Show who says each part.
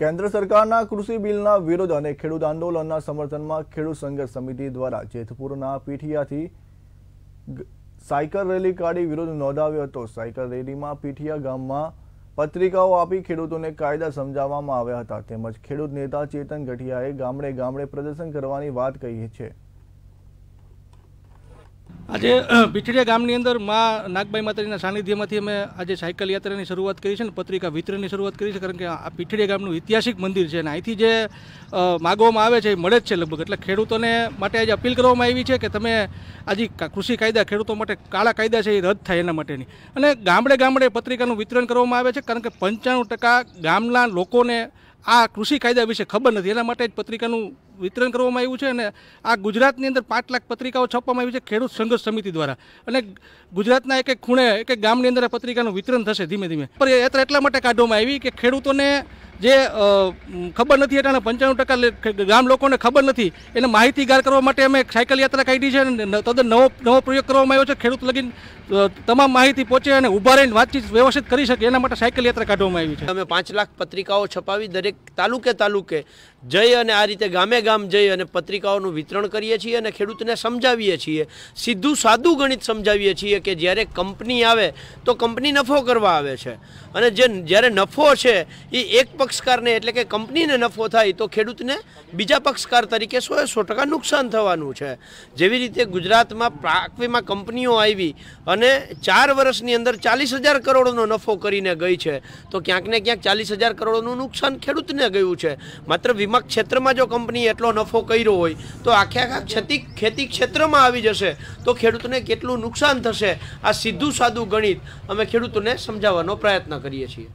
Speaker 1: કેન્દ્ર સરકારના કૃષિ બિલના વિરોધ અને ખેડૂત આંદોલનના સમર્થનમાં ખેડૂત સંઘર્ષ સમિતિ દ્વારા જેતપુરના પીઠિયાથી સાયકલ રેલી કાઢી વિરોધ નોંધાવ્યો હતો સાયકલ રેલીમાં પીઠિયા ગામમાં પત્રિકાઓ આપી ખેડૂતોને કાયદા સમજાવવામાં આવ્યા હતા તેમજ ખેડૂત નેતા ચેતન ગઢિયાએ ગામડે ગામડે પ્રદર્શન કરવાની વાત કહી છે
Speaker 2: આજે પીછડિયા ગામની અંદર મા નાગબાઈ માતાજીના સાનિધ્યમાંથી અમે આજે સાયકલ યાત્રાની શરૂઆત કરી છે અને પત્રિકા વિતરણની શરૂઆત કરી છે કારણ કે આ પીછડિયા ગામનું ઐતિહાસિક મંદિર છે અને અહીંથી જે માગવામાં આવે છે એ મળે જ છે લગભગ એટલે ખેડૂતોને માટે આજે અપીલ કરવામાં આવી છે કે તમે આજે કૃષિ કાયદા ખેડૂતો માટે કાળા કાયદા છે એ રદ થાય એના માટેની અને ગામડે ગામડે પત્રિકાનું વિતરણ કરવામાં આવે છે કારણ કે પંચાણું ટકા ગામના લોકોને આ કૃષિ કાયદા વિશે ખબર નથી એના માટે જ પત્રિકાનું વિતરણ કરવામાં આવ્યું છે અને આ ગુજરાતની અંદર પાંચ લાખ પત્રિકાઓ છાપવામાં આવી છે ખેડૂત સંઘર્ષ સમિતિ દ્વારા અને ગુજરાતના એક ખૂણે એક ગામની અંદર આ પત્રિકાનું વિતરણ થશે ધીમે ધીમે પર યાત્રા એટલા માટે કાઢવામાં આવી કે ખેડૂતોને જે ખબર નથી એટલે પંચાણું ટકા ગામ લોકોને ખબર નથી એને માહિતી માહિતીગાર કરવા માટે અમે સાયકલ યાત્રા કાઢી છે અને તદ્દન નવો નવો પ્રયોગ કરવામાં આવ્યો છે ખેડૂત લગીન તમામ માહિતી પહોંચે અને ઊભા રહીને વાતચીત વ્યવસ્થિત કરી શકે એના માટે સાયકલ યાત્રા કાઢવામાં આવી છે
Speaker 3: અમે પાંચ લાખ પત્રિકાઓ છપાવી દરેક તાલુકે તાલુકે જઈ અને આ રીતે ગામે ગામ જઈ અને પત્રિકાઓનું વિતરણ કરીએ છીએ અને ખેડૂતને સમજાવીએ છીએ સીધું સાદું ગણિત સમજાવીએ છીએ કે જ્યારે કંપની આવે તો કંપની નફો કરવા આવે છે અને જે જ્યારે નફો છે એ એક પક્ષકારને એટલે કે કંપનીને નફો થાય તો ખેડૂતને બીજા પક્ષકાર તરીકે સો સો ટકા નુકસાન થવાનું છે જેવી રીતે ગુજરાતમાં પાક વીમા કંપનીઓ આવી અને ચાર વર્ષની અંદર ચાલીસ હજાર કરોડનો નફો કરીને ગઈ છે તો ક્યાંક ને ક્યાંક ચાલીસ હજાર કરોડનું નુકસાન ખેડૂતને ગયું છે માત્ર વીમા ક્ષેત્રમાં જો કંપની એટલો નફો કર્યો હોય તો આખે આખા ખેતી ખેતી ક્ષેત્રમાં આવી જશે તો ખેડૂતને કેટલું નુકસાન થશે આ સીધું સાદું ગણિત અમે ખેડૂતોને સમજાવવાનો પ્રયત્ન કરીએ છીએ